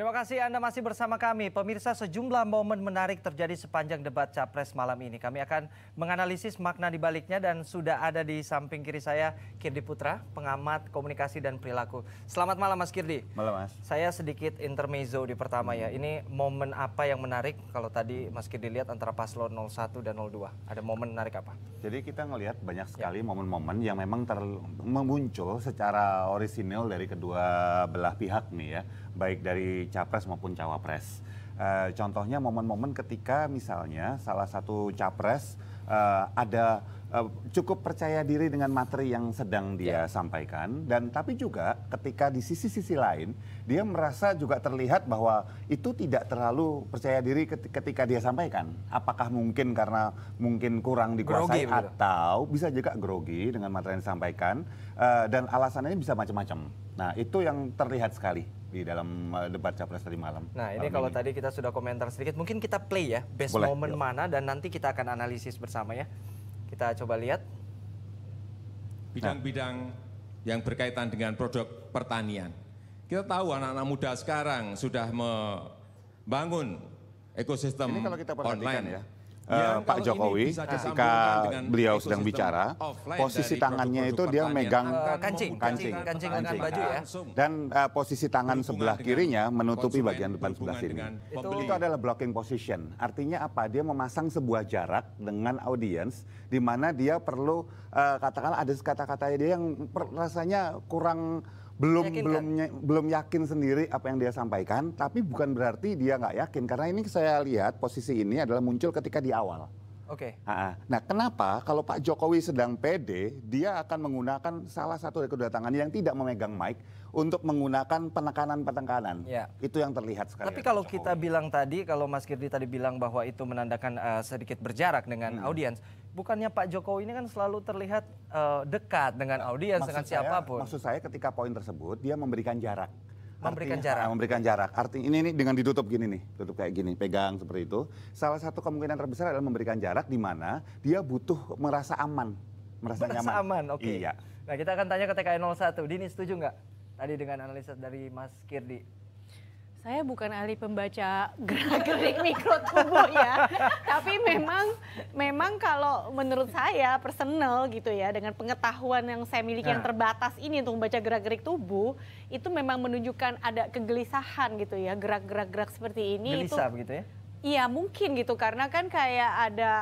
Terima kasih Anda masih bersama kami. Pemirsa sejumlah momen menarik terjadi sepanjang debat Capres malam ini. Kami akan menganalisis makna dibaliknya dan sudah ada di samping kiri saya Kirdi Putra, pengamat komunikasi dan perilaku. Selamat malam Mas Kirdi. Malam Mas. Saya sedikit intermezzo di pertama ya. Ini momen apa yang menarik kalau tadi Mas Kirdi lihat antara paslon 01 dan 02? Ada momen menarik apa? Jadi kita ngelihat banyak ya. sekali momen-momen ya. yang memang ter muncul secara orisinal dari kedua belah pihak nih ya baik dari capres maupun cawapres. Uh, contohnya momen-momen ketika misalnya salah satu capres uh, ada uh, cukup percaya diri dengan materi yang sedang dia yeah. sampaikan dan tapi juga ketika di sisi-sisi lain dia merasa juga terlihat bahwa itu tidak terlalu percaya diri ketika dia sampaikan. Apakah mungkin karena mungkin kurang dikuasai grogi, atau bisa juga grogi dengan materi yang disampaikan uh, dan alasannya bisa macam-macam. Nah, itu yang terlihat sekali di dalam eh, debat capres tadi malam. Nah ini kalau ini. tadi kita sudah komentar sedikit, mungkin kita play ya best Boleh, moment Yo. mana dan nanti kita akan analisis bersama ya. Kita coba lihat. Bidang-bidang yang berkaitan dengan produk pertanian. Kita tahu anak-anak muda sekarang sudah membangun ekosistem ini kalau kita perhatikan online. ya Uh, Pak Jokowi ketika beliau sedang bicara, posisi tangannya itu dia megang eh, kancing, kancing, kancing, kancing, baju ya. Dan uh, posisi tangan sebelah kirinya menutupi bagian depan sebelah sini. Itu, itu adalah blocking position. Artinya apa? Dia memasang sebuah jarak dengan audiens di mana dia perlu uh, katakanlah ada kata-kata dia yang rasanya kurang belum yakin belum kan? belum yakin sendiri apa yang dia sampaikan, tapi bukan berarti dia nggak yakin karena ini saya lihat posisi ini adalah muncul ketika di awal. Oke. Okay. Nah, kenapa kalau Pak Jokowi sedang pede, dia akan menggunakan salah satu dari kedatangan yang tidak memegang mic untuk menggunakan penekanan-penekanan. Ya. Itu yang terlihat sekali. Tapi ya, kalau Jokowi. kita bilang tadi, kalau Mas Kirdi tadi bilang bahwa itu menandakan uh, sedikit berjarak dengan hmm. audiens bukannya Pak Jokowi ini kan selalu terlihat uh, dekat dengan audiens dengan saya, siapapun. Maksud saya ketika poin tersebut dia memberikan jarak. Memberikan artinya, jarak. Ah, memberikan jarak. Artinya ini, ini dengan ditutup gini nih, tutup kayak gini, pegang seperti itu. Salah satu kemungkinan terbesar adalah memberikan jarak di mana dia butuh merasa aman, merasa, merasa nyaman. aman, oke. Okay. Iya. Nah, kita akan tanya ke TKN 01. Dini setuju nggak tadi dengan analisis dari Mas Kirdi? Saya bukan ahli pembaca gerak-gerik mikro tubuh ya, tapi memang memang kalau menurut saya personal gitu ya dengan pengetahuan yang saya miliki nah. yang ya. terbatas ini untuk membaca gerak-gerik tubuh itu memang menunjukkan ada kegelisahan gitu ya gerak-gerak-gerak seperti ini. Gelisah itu, begitu ya? Iya mungkin gitu karena kan kayak ada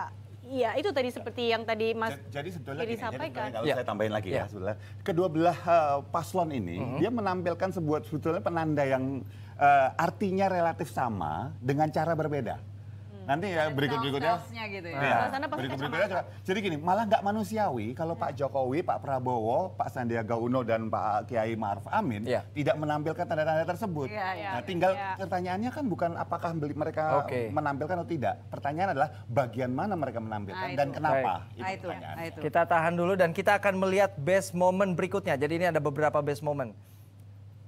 Iya, itu tadi seperti yang tadi Mas Jadi sebetulnya gini, disampaikan. Jadi, ya. saya tambahin lagi ya, ya sebetulnya. Kedua belah uh, paslon ini mm -hmm. dia menampilkan sebuah sebetulnya penanda yang uh, artinya relatif sama dengan cara berbeda. Hmm. Nanti ya berikut berikutnya. Gitu ya. Iya. berikut berikutnya Jadi gini, malah nggak manusiawi kalau ya. Pak Jokowi, Pak Prabowo, Pak Sandiaga Uno dan Pak Kiai Ma'ruf Amin ya. tidak menampilkan tanda-tanda tersebut. Ya, ya, nah, tinggal ya. pertanyaannya kan bukan apakah mereka okay. menampilkan atau tidak. Pertanyaan adalah bagian mana mereka menampilkan nah, dan kenapa. Baik. Itu, nah, itu Nah, Itu. Kita tahan dulu dan kita akan melihat best moment berikutnya. Jadi ini ada beberapa best moment.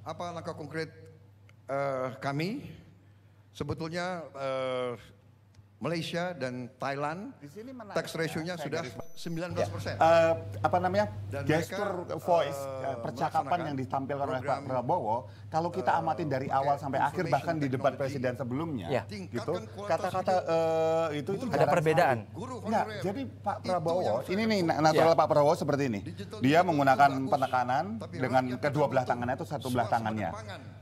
Apa langkah konkret uh, kami sebetulnya uh, Malaysia dan Thailand tax ya, ratio-nya ya, sudah 19 persen. Ya. Uh, apa namanya dan gestur mereka, voice uh, percakapan yang ditampilkan oleh Pak Prabowo kalau kita eh, amatin dari awal sampai akhir bahkan di debat presiden sebelumnya, ya. gitu kata-kata uh, itu itu ada perbedaan. Enggak, ya, jadi Pak Prabowo ini nih natural ya. Pak Prabowo seperti ini. Dia menggunakan penekanan dengan kedua belah tangannya itu satu belah tangannya.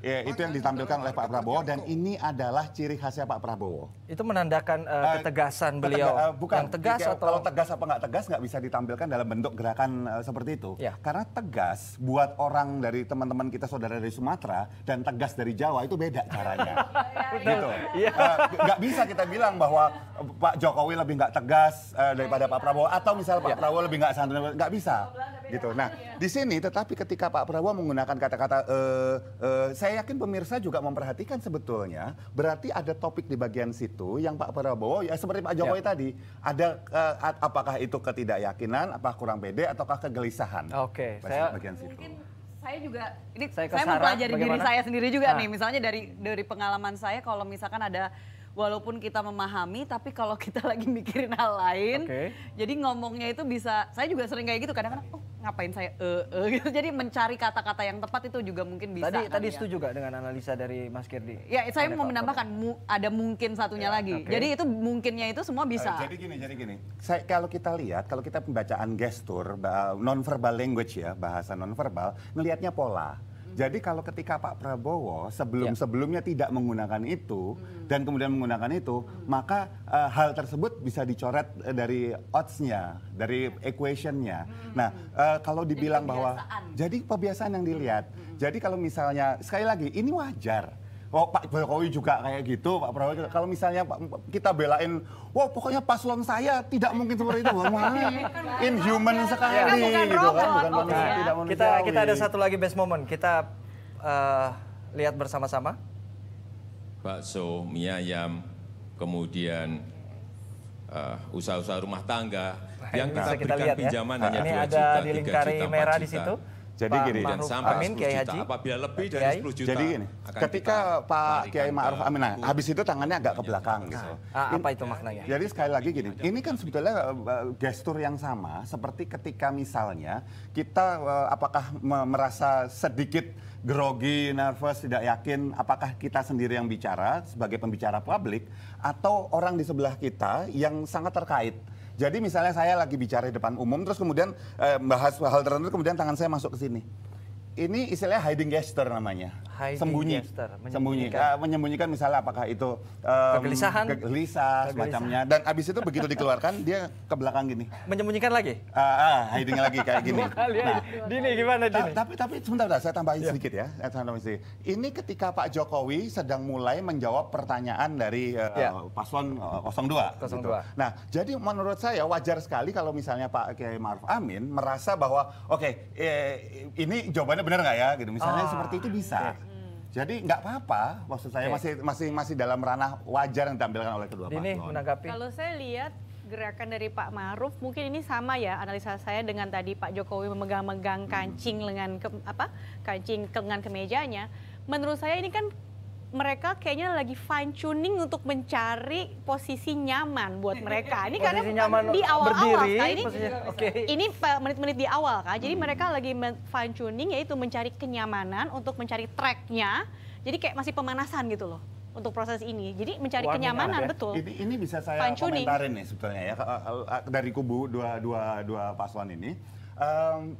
Ya, itu yang ditampilkan oleh Pak Prabowo dan ini adalah ciri khasnya Pak Prabowo. Itu menandakan uh, ketegasan beliau ketega, uh, bukan, yang tegas atau kalau tegas apa nggak tegas nggak bisa ditampilkan dalam bentuk gerakan uh, seperti itu ya. karena tegas buat orang dari teman-teman kita saudara dari Sumatera dan tegas dari Jawa itu beda caranya iya, iya. gitu iya. nggak uh, bisa kita bilang bahwa Pak Jokowi lebih nggak tegas uh, daripada Pak Prabowo atau misal Pak ya. Prabowo lebih nggak santun nggak bisa gitu nah di sini tetapi ketika Pak Prabowo menggunakan kata-kata uh, uh, saya yakin pemirsa juga memperhatikan sebetulnya berarti ada topik di bagian situ yang Pak Prabowo Prabowo ya seperti Pak Jokowi ya. tadi ada uh, apakah itu ketidakyakinan, apa kurang pede ataukah kegelisahan. Oke, okay. saya bagian situ. mungkin saya juga ini saya, saya mempelajari bagaimana? diri saya sendiri juga ah. nih misalnya dari dari pengalaman saya kalau misalkan ada walaupun kita memahami tapi kalau kita lagi mikirin hal lain okay. jadi ngomongnya itu bisa saya juga sering kayak gitu kadang-kadang oh ngapain saya eh -e, gitu. Jadi mencari kata-kata yang tepat itu juga mungkin bisa. Tadi kan, tadi ya. setuju juga dengan analisa dari Mas Kirdi? Ya, saya mau menambahkan mu, ada mungkin satunya ya, lagi. Okay. Jadi itu mungkinnya itu semua eh, bisa. Uh, jadi gini, jadi gini. Saya, kalau kita lihat, kalau kita pembacaan gestur, non verbal language ya, bahasa non verbal, ngelihatnya pola jadi kalau ketika Pak Prabowo sebelum-sebelumnya ya. tidak menggunakan itu hmm. dan kemudian menggunakan itu, hmm. maka uh, hal tersebut bisa dicoret eh, dari odds dari equationnya. Hmm. Nah, uh, kalau dibilang jadi bahwa jadi kebiasaan yang dilihat. Hmm. Jadi kalau misalnya sekali lagi ini wajar oh, Pak Jokowi juga kayak gitu, Pak Prabowo. Juga. Kalau misalnya kita belain, wah pokoknya paslon saya tidak mungkin seperti itu. Wah, iya, kan inhuman sekali kan bukan gitu kan, bukan manusia, okay. tidak Kita kita ada satu lagi best moment. Kita uh, lihat bersama-sama. Bakso, mie ayam, kemudian eh, usaha-usaha rumah tangga nah, yang kita, kita berikan lihat, ya. pinjaman ya. hanya Ini 2 ada juta, 3 juta, 4 merah Di situ. Jadi gini, Ma'ruf sampai Amin, juta. Haji. Apabila lebih dari 10 juta. Jadi gini, ketika Pak Kiai Ma'ruf Amin, nah, habis itu tangannya agak ke belakang nah, gitu. Ah, apa itu maknanya? Jadi sekali lagi gini, ini kan sebetulnya eh, gestur yang sama seperti ketika misalnya kita eh, apakah merasa sedikit grogi, nervous, tidak yakin apakah kita sendiri yang bicara sebagai pembicara publik atau orang di sebelah kita yang sangat terkait jadi misalnya saya lagi bicara di depan umum terus kemudian eh, bahas hal tertentu kemudian tangan saya masuk ke sini. Ini istilahnya hiding gesture namanya hiding sembunyi, menyembunyikan. sembunyi, uh, menyembunyikan misalnya apakah itu um, kegelisahan, kegelisah, semacamnya. Dan abis itu begitu dikeluarkan dia ke belakang gini. Menyembunyikan lagi? Ah, uh, uh, hiding lagi kayak gini. nah, Dini gimana Dini? Ta tapi tapi sebentar, saya tambahin yeah. sedikit ya. Ini ketika Pak Jokowi sedang mulai menjawab pertanyaan dari uh, eh, yeah. paslon uh, 02. 02. Gitu. Nah, jadi menurut saya wajar sekali kalau misalnya Pak Kiai Maruf Amin merasa bahwa oke okay, eh, ini jawabannya benar nggak ya? Gitu. Misalnya ah, seperti itu bisa. Okay. Iya. Jadi nggak apa-apa, maksud saya okay. masih masih masih dalam ranah wajar yang ditampilkan oleh kedua paslon. Kalau saya lihat gerakan dari Pak Maruf mungkin ini sama ya analisa saya dengan tadi Pak Jokowi memegang-megang kancing hmm. lengan ke, apa kancing lengan kemejanya. Menurut saya ini kan mereka kayaknya lagi fine tuning untuk mencari posisi nyaman buat mereka. Ini karena nyaman di awal-awal kan ini iya, okay. ini eh, menit-menit di awal kan. Jadi hmm. mereka lagi fine tuning yaitu mencari kenyamanan untuk mencari tracknya. Jadi kayak masih pemanasan gitu loh untuk proses ini. Jadi mencari Warming kenyamanan ya. betul. Ini, ini bisa saya komentarin nih sebetulnya ya eh, eh, dari kubu dua dua dua paslon ini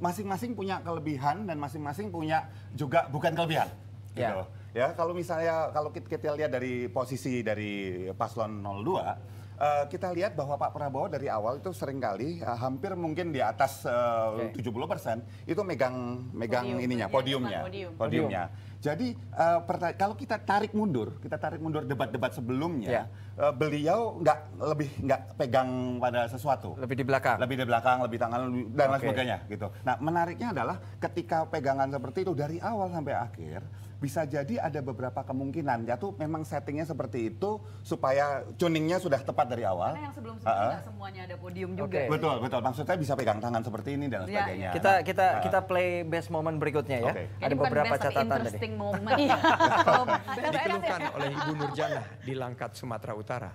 masing-masing um, punya kelebihan dan masing-masing punya juga bukan kelebihan. Ya. Gitu. Yeah Ya, kalau misalnya kalau kita, kita lihat dari posisi dari paslon 02 Uh, eh, kita lihat bahwa Pak Prabowo dari awal itu seringkali uh, hampir mungkin di atas uh, okay. 70 persen itu megang megang podium. ininya iya, podiumnya podium. podiumnya jadi uh, kalau kita tarik mundur, kita tarik mundur debat-debat sebelumnya, yeah. Ya. uh, beliau nggak lebih nggak pegang pada sesuatu. Lebih di belakang. Lebih di belakang, lebih tangan dan okay. lain sebagainya gitu. Nah menariknya adalah ketika pegangan seperti itu dari awal sampai akhir bisa jadi ada beberapa kemungkinan yaitu memang settingnya seperti itu supaya tuningnya sudah tepat dari awal. Karena yang sebelum sebelumnya uh -uh. semuanya ada podium juga. Okay. Betul betul Maksudnya bisa pegang tangan seperti ini dan ya, sebagainya. Kita nah. kita nah, kita play best moment berikutnya ya. Okay. Ada Jadi beberapa catatan tadi moment. Iya. Dikeluhkan ya. oleh Ibu Nurjana di Langkat, Sumatera Utara.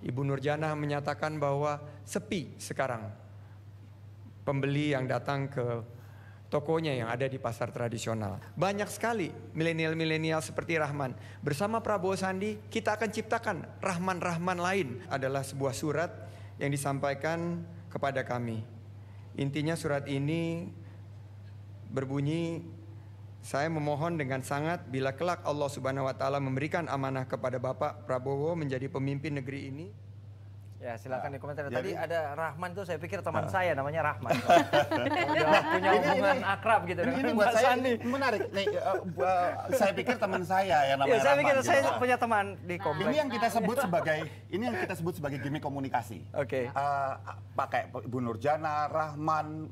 Ibu Nurjana menyatakan bahwa sepi sekarang pembeli yang datang ke tokonya yang ada di pasar tradisional. Banyak sekali milenial-milenial seperti Rahman. Bersama Prabowo Sandi kita akan ciptakan Rahman-Rahman lain. Adalah sebuah surat yang disampaikan kepada kami. Intinya surat ini berbunyi saya memohon dengan sangat bila kelak Allah Subhanahu wa taala memberikan amanah kepada Bapak Prabowo menjadi pemimpin negeri ini. Ya, silakan nah, dikomentar. Tadi ada Rahman tuh saya pikir teman nah. saya namanya Rahman. Udah nah, punya hubungan ini, akrab gitu ini, ini buat Mas saya ini menarik. Nih, uh, uh, saya pikir teman saya yang namanya ya, saya Rahman. Pikir gitu. saya punya teman di nah, komplek. Ini yang kita sebut sebagai ini yang kita sebut sebagai gimmick komunikasi. Oke. Okay. Uh, pakai Bu Nurjana, Rahman,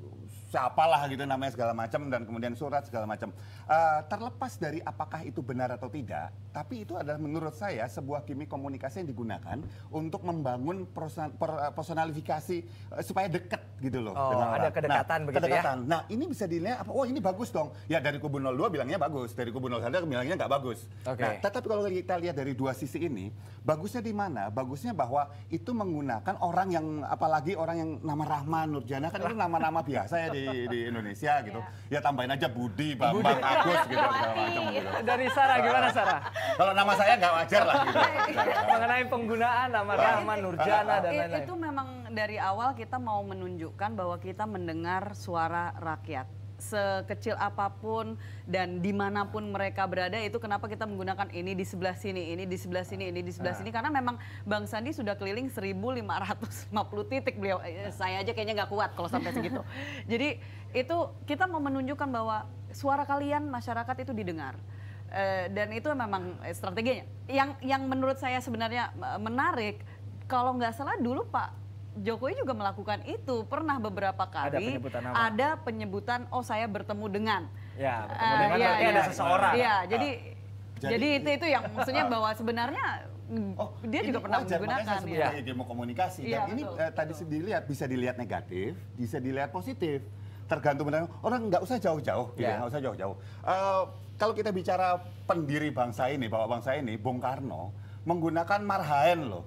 siapalah gitu namanya segala macam dan kemudian surat segala macam. Uh, terlepas dari apakah itu benar atau tidak, tapi itu adalah menurut saya sebuah gimmick komunikasi yang digunakan untuk membangun eh, personalifikasi uh, supaya dekat gitu loh. Oh, ada kedekatan nah, begitu ya? kedekatan. ya. Nah, ini bisa dilihat apa? Oh, ini bagus dong. Ya dari kubu 02 bilangnya bagus, dari kubu 01 bilangnya nggak bagus. Okay. Nah, tetapi kalau kita lihat dari dua sisi ini, bagusnya di mana? Bagusnya bahwa itu menggunakan orang yang apalagi orang yang nama Rahman Nurjana kan itu nama-nama biasa ya di, di Indonesia gitu. Iya. Ya tambahin aja Budi, Bambang, Agus gitu segala macam gitu. Dari Sarah gimana Sarah? Kalau nama saya nggak wajar lah gitu. Mengenai penggunaan nama iya. Rahman, Nurjana dan lain-lain. Itu memang dari awal kita mau menunjukkan bahwa kita mendengar suara rakyat sekecil apapun dan dimanapun mereka berada itu kenapa kita menggunakan ini di sebelah sini, ini di sebelah sini, ini di sebelah ah. sini karena memang Bang Sandi sudah keliling 1550 titik beliau eh, saya aja kayaknya nggak kuat kalau sampai segitu. Jadi itu kita mau menunjukkan bahwa suara kalian masyarakat itu didengar. Eh, dan itu memang eh, strateginya. Yang yang menurut saya sebenarnya menarik kalau nggak salah dulu Pak Jokowi juga melakukan itu pernah beberapa kali ada penyebutan, nama. ada penyebutan oh saya bertemu dengan ya bertemu uh, ya, berarti ya, ada seseorang ya uh, jadi, jadi jadi itu itu yang maksudnya ah. bahwa sebenarnya Oh, dia juga pernah wajar, menggunakan saya ya. demo komunikasi dan betul, iya, ini betul, eh, tadi dilihat bisa dilihat negatif, bisa dilihat positif. Tergantung benar orang nggak usah jauh-jauh, ya. gitu, nggak usah jauh-jauh. Uh, kalau kita bicara pendiri bangsa ini, bapak bangsa ini, Bung Karno menggunakan marhaen loh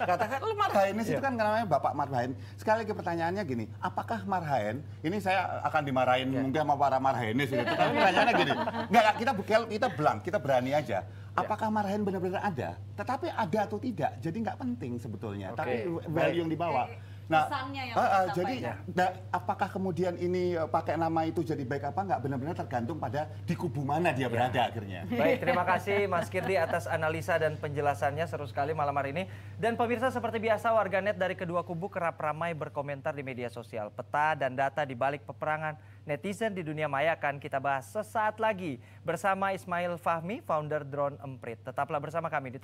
Katakan lu Marhaen itu iya. kan namanya Bapak Marhaen. Sekali lagi pertanyaannya gini, apakah Marhaen ini saya akan dimarahin yeah. mungkin sama para ini gitu. Tapi pertanyaannya gini, enggak kita kita belang, kita berani aja. Iya. Apakah marhain benar-benar ada? Tetapi ada atau tidak, jadi nggak penting sebetulnya. Okay. Tapi value yang dibawa. Eh, nah, yang uh, uh, jadi nah, apakah kemudian ini e, pakai nama itu jadi baik apa nggak benar-benar tergantung pada di kubu mana dia ya. berada akhirnya. Baik, terima kasih Mas Kirdi atas analisa dan penjelasannya seru sekali malam hari ini. Dan pemirsa seperti biasa warganet dari kedua kubu kerap ramai berkomentar di media sosial. Peta dan data di balik peperangan netizen di dunia maya akan kita bahas sesaat lagi bersama Ismail Fahmi, founder Drone Emprit. Tetaplah bersama kami di